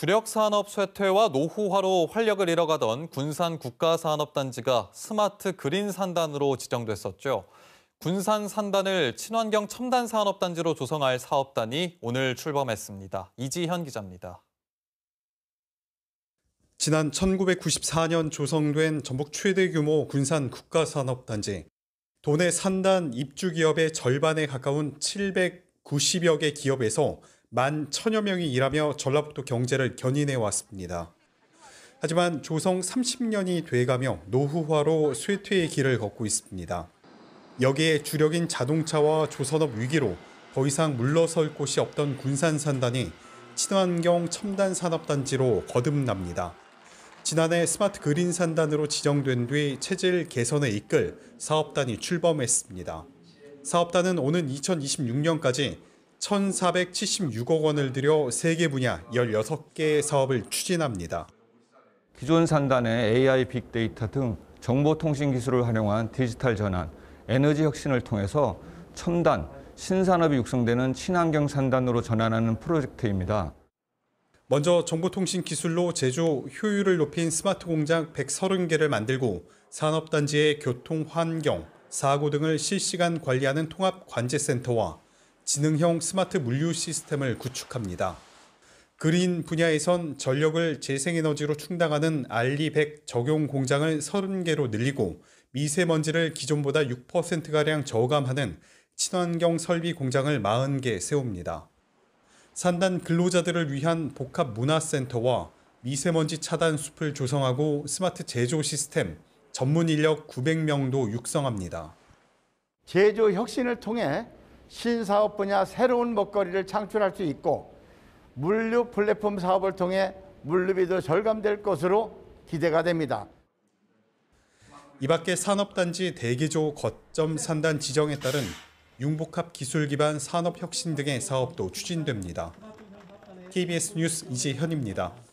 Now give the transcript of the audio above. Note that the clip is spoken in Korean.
주력 산업 쇠퇴와 노후화로 활력을 잃어가던 군산 국가산업단지가 스마트 그린 산단으로 지정됐었죠. 군산 산단을 친환경 첨단 산업단지로 조성할 사업단이 오늘 출범했습니다. 이지현 기자입니다. 지난 1994년 조성된 전북 최대 규모 군산 국가산업단지. 도내 산단 입주기업의 절반에 가까운 790여 개 기업에서 만 천여 명이 일하며 전라북도 경제를 견인해 왔습니다. 하지만 조성 30년이 돼가며 노후화로 쇠퇴의 길을 걷고 있습니다. 여기에 주력인 자동차와 조선업 위기로 더 이상 물러설 곳이 없던 군산산단이 친환경 첨단 산업단지로 거듭납니다. 지난해 스마트 그린 산단으로 지정된 뒤 체질 개선에 이끌 사업단이 출범했습니다. 사업단은 오는 2026년까지 1,476억 원을 들여 세계 분야 16개의 사업을 추진합니다. 기존 산단의 AI, 빅데이터 등 정보통신 기술을 활용한 디지털 전환, 에너지 혁신을 통해서 첨단, 신산업이 육성되는 친환경 산단으로 전환하는 프로젝트입니다. 먼저 정보통신 기술로 제조 효율을 높인 스마트 공장 130개를 만들고 산업단지의 교통 환경, 사고 등을 실시간 관리하는 통합 관제센터와 지능형 스마트 물류 시스템을 구축합니다. 그린 분야에선 전력을 재생에너지로 충당하는 알리백 적용 공장을 30개로 늘리고 미세먼지를 기존보다 6%가량 저감하는 친환경 설비 공장을 40개 세웁니다. 산단 근로자들을 위한 복합 문화센터와 미세먼지 차단 숲을 조성하고 스마트 제조 시스템, 전문 인력 900명도 육성합니다. 제조 혁신을 통해 신사업 분야 새로운 먹거리를 창출할 수 있고 물류 플랫폼 사업을 통해 물류비도 절감될 것으로 기대가 됩니다. 이 밖에 산업단지 대기조 거점 산단 지정에 따른 융복합 기술 기반 산업 혁신 등의 사업도 추진됩니다. KBS 뉴스 이재현입니다.